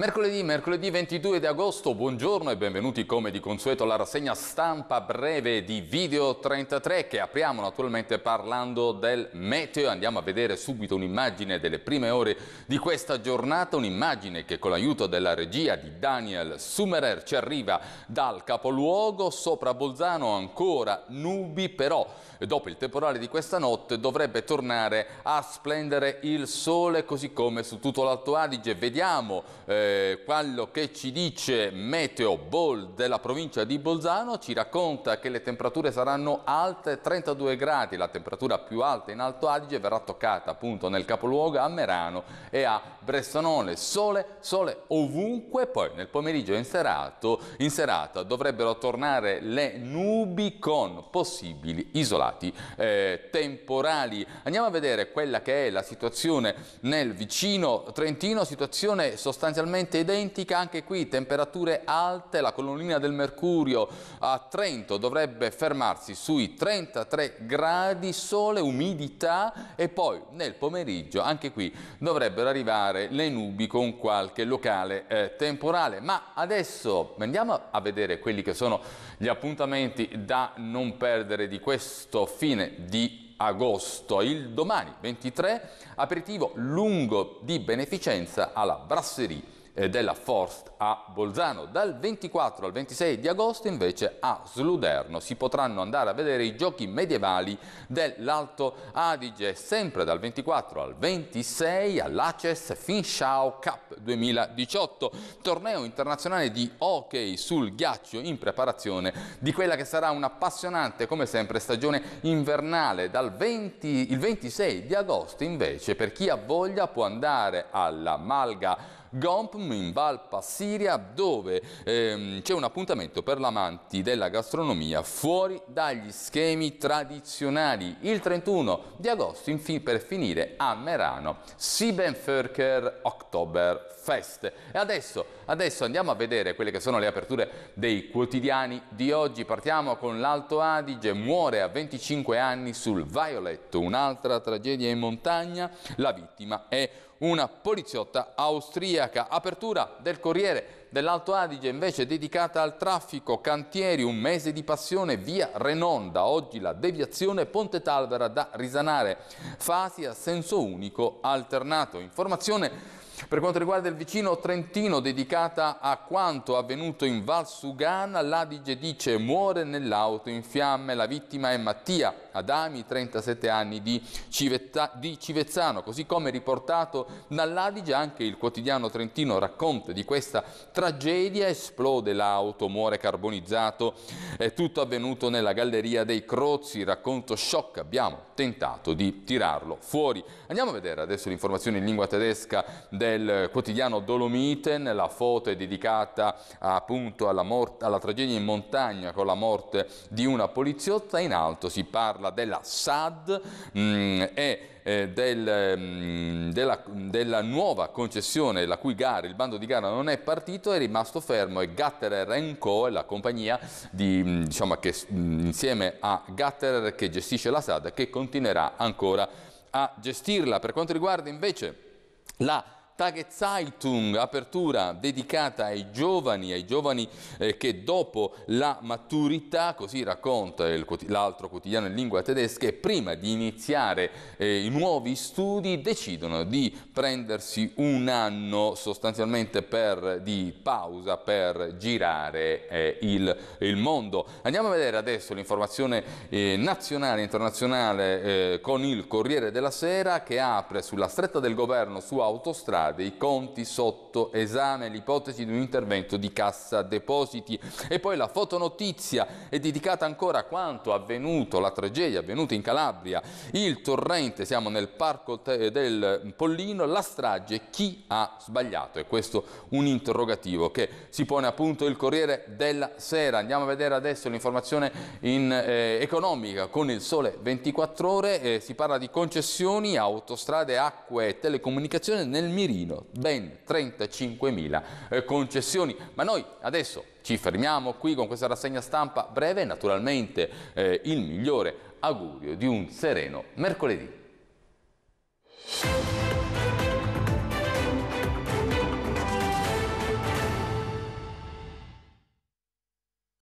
Mercoledì, mercoledì 22 di agosto, buongiorno e benvenuti come di consueto alla rassegna stampa breve di Video 33 che apriamo naturalmente parlando del meteo. Andiamo a vedere subito un'immagine delle prime ore di questa giornata, un'immagine che con l'aiuto della regia di Daniel Sumerer ci arriva dal capoluogo sopra Bolzano, ancora nubi, però dopo il temporale di questa notte dovrebbe tornare a splendere il sole così come su tutto l'Alto Adige. Vediamo... Eh, eh, quello che ci dice Meteo Ball della provincia di Bolzano ci racconta che le temperature saranno alte 32 gradi, la temperatura più alta in Alto Adige verrà toccata appunto nel capoluogo a Merano e a Bressanone, sole, sole ovunque, poi nel pomeriggio in, serato, in serata dovrebbero tornare le nubi con possibili isolati eh, temporali. Andiamo a vedere quella che è la situazione nel vicino Trentino, situazione sostanzialmente praticamente identica, anche qui temperature alte, la colonnina del mercurio a Trento dovrebbe fermarsi sui 33 gradi, sole, umidità e poi nel pomeriggio anche qui dovrebbero arrivare le nubi con qualche locale eh, temporale. Ma adesso andiamo a vedere quelli che sono gli appuntamenti da non perdere di questo fine di agosto, il domani 23, aperitivo lungo di beneficenza alla Brasserie eh, della Forst a Bolzano. Dal 24 al 26 di agosto invece a Sluderno si potranno andare a vedere i giochi medievali dell'Alto Adige, sempre dal 24 al 26 all'Aces Finchao Cup 2018, torneo internazionale di hockey sul ghiaccio in preparazione di quella che sarà un'appassionante come sempre stagione invernale. Dal 20, il 26 di agosto invece per chi ha voglia può andare alla Malga Gompm in Valpa Siria dove ehm, c'è un appuntamento per l'amanti della gastronomia fuori dagli schemi tradizionali. Il 31 di agosto infine per finire a Merano Siebenförker Oktoberfest. E adesso, adesso andiamo a vedere quelle che sono le aperture dei quotidiani di oggi. Partiamo con l'Alto Adige, muore a 25 anni sul Violetto, un'altra tragedia in montagna. La vittima è una poliziotta austriaca cardiaca. Apertura del Corriere dell'Alto Adige invece dedicata al traffico, cantieri, un mese di passione, via Renonda, oggi la deviazione Ponte Talvera da risanare, fasi a senso unico alternato. Informazione per quanto riguarda il vicino Trentino, dedicata a quanto avvenuto in Val Sugana, l'Adige dice muore nell'auto in fiamme, la vittima è Mattia Adami, 37 anni, di, Civetta, di Civezzano. Così come riportato dall'Adige, anche il quotidiano Trentino racconta di questa tragedia, esplode l'auto, muore carbonizzato, è tutto avvenuto nella Galleria dei Crozzi, racconto shock, abbiamo tentato di tirarlo fuori. Andiamo a vedere adesso l'informazione in lingua tedesca del del quotidiano Dolomiten, la foto è dedicata appunto alla, morte, alla tragedia in montagna con la morte di una poliziotta, in alto si parla della SAD mh, mm, e eh, del, mm, della, della, nuova concessione la cui gara, il bando di gara non è partito, è rimasto fermo e Gatterer Co, la compagnia di, diciamo che, insieme a Gatterer che gestisce la SAD che continuerà ancora a gestirla. Per quanto riguarda invece la Tagezeitung, apertura dedicata ai giovani, ai giovani eh, che dopo la maturità, così racconta l'altro quotidiano in lingua tedesca, e prima di iniziare eh, i nuovi studi decidono di prendersi un anno sostanzialmente per, di pausa per girare eh, il, il, mondo. Andiamo a vedere adesso l'informazione eh, nazionale e internazionale eh, con il Corriere della Sera che apre sulla stretta del governo su autostrada dei conti sotto esame l'ipotesi di un intervento di cassa depositi e poi la fotonotizia è dedicata ancora a quanto avvenuto, la tragedia avvenuta in Calabria, il torrente, siamo nel parco del Pollino, la strage, chi ha sbagliato? E questo un interrogativo che si pone appunto il Corriere della Sera. Andiamo a vedere adesso l'informazione eh, economica con il Sole 24 Ore, eh, si parla di concessioni, autostrade, acque e telecomunicazioni nel mirino Trentino, ben 35.000 eh, concessioni. Ma noi adesso ci fermiamo qui con questa rassegna stampa breve e naturalmente eh, il migliore augurio di un sereno mercoledì.